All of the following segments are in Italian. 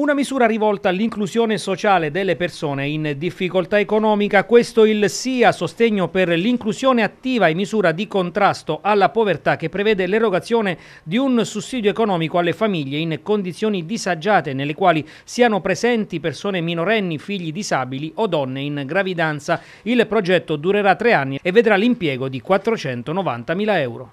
Una misura rivolta all'inclusione sociale delle persone in difficoltà economica, questo il SIA, sostegno per l'inclusione attiva e misura di contrasto alla povertà che prevede l'erogazione di un sussidio economico alle famiglie in condizioni disagiate nelle quali siano presenti persone minorenni, figli disabili o donne in gravidanza. Il progetto durerà tre anni e vedrà l'impiego di 490.000 euro.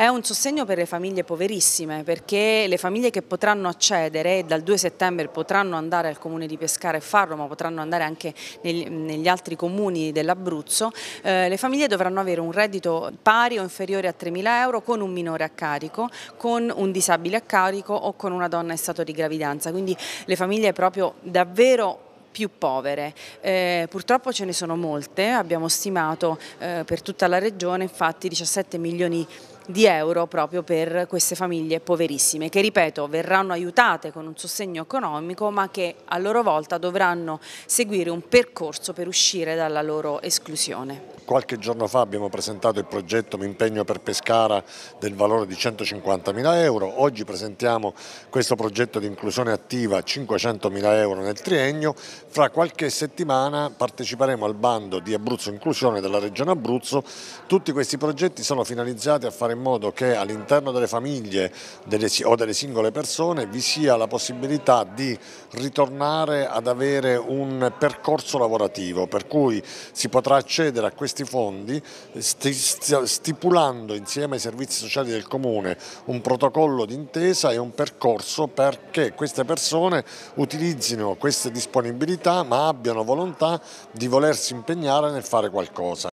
È un sostegno per le famiglie poverissime perché le famiglie che potranno accedere dal 2 settembre potranno andare al comune di Pescara e farlo ma potranno andare anche negli altri comuni dell'Abruzzo, eh, le famiglie dovranno avere un reddito pari o inferiore a 3.000 euro con un minore a carico, con un disabile a carico o con una donna in stato di gravidanza, quindi le famiglie proprio davvero più povere. Eh, purtroppo ce ne sono molte, abbiamo stimato eh, per tutta la regione infatti 17 milioni di di euro proprio per queste famiglie poverissime che ripeto verranno aiutate con un sostegno economico ma che a loro volta dovranno seguire un percorso per uscire dalla loro esclusione. Qualche giorno fa abbiamo presentato il progetto Mi impegno per Pescara del valore di 150 mila euro, oggi presentiamo questo progetto di inclusione attiva 500 mila euro nel triennio, fra qualche settimana parteciperemo al bando di Abruzzo Inclusione della Regione Abruzzo, tutti questi progetti sono finalizzati a fare in modo che all'interno delle famiglie delle, o delle singole persone vi sia la possibilità di ritornare ad avere un percorso lavorativo per cui si potrà accedere a questi fondi stipulando insieme ai servizi sociali del Comune un protocollo d'intesa e un percorso perché queste persone utilizzino queste disponibilità ma abbiano volontà di volersi impegnare nel fare qualcosa.